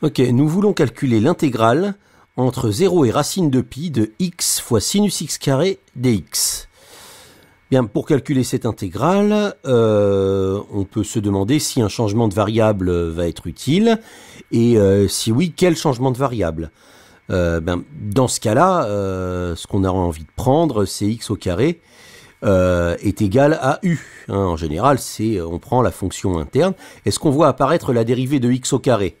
Ok, nous voulons calculer l'intégrale entre 0 et racine de pi de x fois sinus x carré dx. Bien, pour calculer cette intégrale, euh, on peut se demander si un changement de variable va être utile, et euh, si oui, quel changement de variable euh, ben, Dans ce cas-là, ce qu'on a envie de prendre, c'est x au carré est égal à u. Hein, en général, c'est on prend la fonction interne. Est-ce qu'on voit apparaître la dérivée de x au carré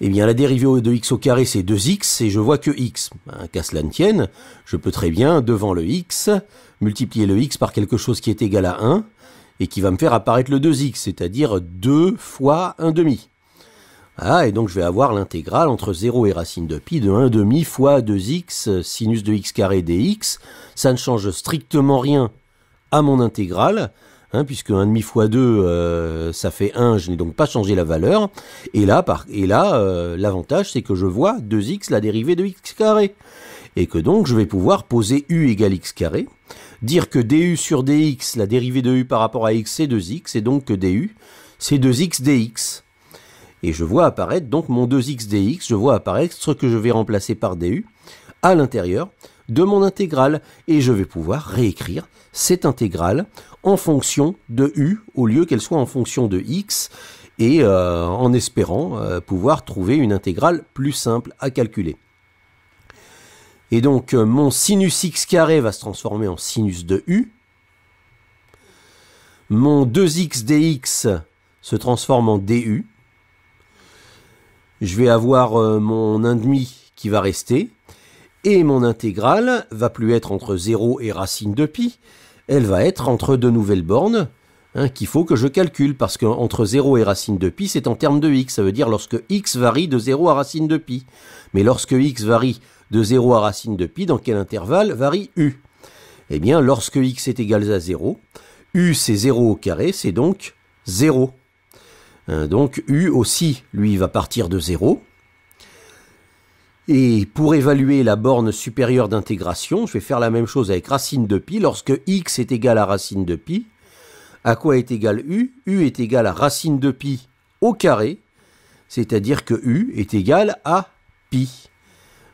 eh bien, la dérivée de x au carré, c'est 2x, et je vois que x. Hein, qu'à cela ne tienne, je peux très bien, devant le x, multiplier le x par quelque chose qui est égal à 1, et qui va me faire apparaître le 2x, c'est-à-dire 2 fois 1 demi. Ah, et donc je vais avoir l'intégrale entre 0 et racine de pi de 1 demi fois 2x sinus de x carré dx. Ça ne change strictement rien à mon intégrale, Hein, puisque 1,5 fois 2, euh, ça fait 1, je n'ai donc pas changé la valeur. Et là, par, et là euh, l'avantage, c'est que je vois 2x, la dérivée de x carré. Et que donc, je vais pouvoir poser u égale x carré, dire que du sur dx, la dérivée de u par rapport à x, c'est 2x, et donc que du, c'est 2x dx. Et je vois apparaître donc mon 2x dx, je vois apparaître ce que je vais remplacer par du à l'intérieur, de mon intégrale et je vais pouvoir réécrire cette intégrale en fonction de u au lieu qu'elle soit en fonction de x et euh, en espérant euh, pouvoir trouver une intégrale plus simple à calculer. Et donc euh, mon sinus x carré va se transformer en sinus de u. Mon 2x dx se transforme en du. Je vais avoir mon 1,5 qui va rester et mon intégrale va plus être entre 0 et racine de pi, elle va être entre deux nouvelles bornes hein, qu'il faut que je calcule, parce qu'entre 0 et racine de pi, c'est en termes de x, ça veut dire lorsque x varie de 0 à racine de pi. Mais lorsque x varie de 0 à racine de pi, dans quel intervalle varie u Eh bien, lorsque x est égal à 0, u c'est 0 au carré, c'est donc 0. Hein, donc u aussi, lui, va partir de 0, et pour évaluer la borne supérieure d'intégration, je vais faire la même chose avec racine de pi. Lorsque x est égal à racine de pi, à quoi est égal u u est égal à racine de pi au carré, c'est-à-dire que u est égal à pi.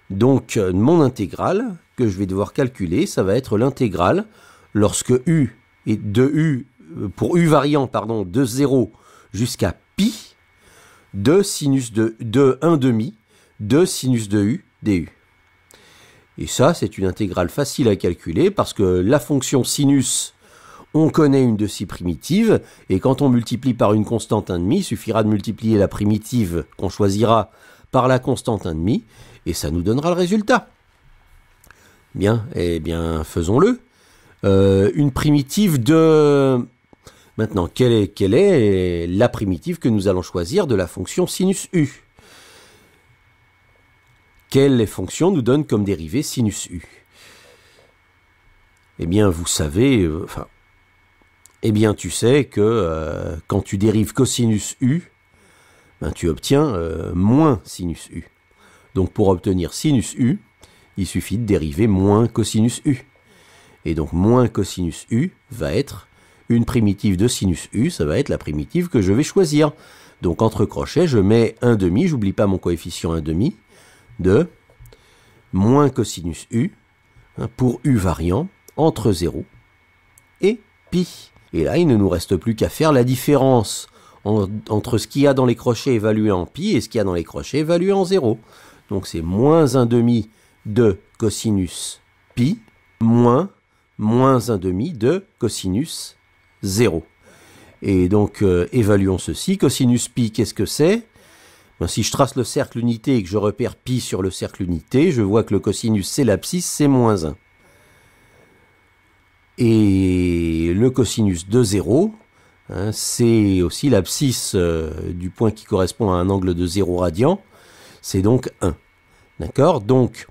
Donc euh, mon intégrale que je vais devoir calculer, ça va être l'intégrale lorsque u est de u euh, pour u variant pardon de 0 jusqu'à pi de sinus de, de 1 demi de sinus de u du. Et ça, c'est une intégrale facile à calculer parce que la fonction sinus, on connaît une de ses primitives, et quand on multiplie par une constante 1,5, il suffira de multiplier la primitive qu'on choisira par la constante 1,5, et ça nous donnera le résultat. Bien, eh bien, faisons-le. Euh, une primitive de... Maintenant, quelle est, quelle est la primitive que nous allons choisir de la fonction sinus u quelles fonctions nous donnent comme dérivée sinus u Eh bien, vous savez, euh, enfin, eh bien, tu sais que euh, quand tu dérives cosinus u, ben, tu obtiens euh, moins sinus u. Donc, pour obtenir sinus u, il suffit de dériver moins cosinus u. Et donc, moins cosinus u va être une primitive de sinus u, ça va être la primitive que je vais choisir. Donc entre crochets, je mets 1 demi, j'oublie pas mon coefficient 1 demi, de moins cosinus u hein, pour u variant entre 0 et pi. Et là, il ne nous reste plus qu'à faire la différence entre ce qu'il y a dans les crochets évalués en pi et ce qu'il y a dans les crochets évalués en 0. Donc c'est moins 1 demi de cosinus pi moins moins 1 demi de cosinus 0. Et donc euh, évaluons ceci. Cosinus pi, qu'est-ce que c'est ben, si je trace le cercle unité et que je repère pi sur le cercle unité, je vois que le cosinus c'est l'abscisse, c'est moins 1. Et le cosinus de 0, hein, c'est aussi l'abscisse euh, du point qui correspond à un angle de 0 radian, c'est donc 1. D'accord Donc,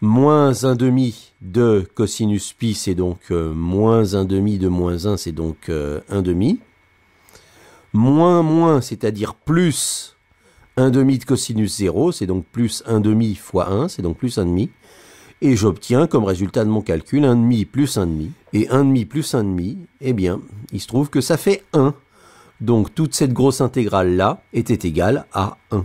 moins demi de cosinus pi, c'est donc euh, moins moins demi de moins 1, c'est donc 1 euh, demi. moins moins, c'est-à-dire plus 1 demi de cosinus 0, c'est donc plus 1 demi fois 1, c'est donc plus 1 demi. Et j'obtiens comme résultat de mon calcul 1 demi plus 1 demi. Et 1 demi plus 1 demi, eh bien, il se trouve que ça fait 1. Donc toute cette grosse intégrale-là était égale à 1.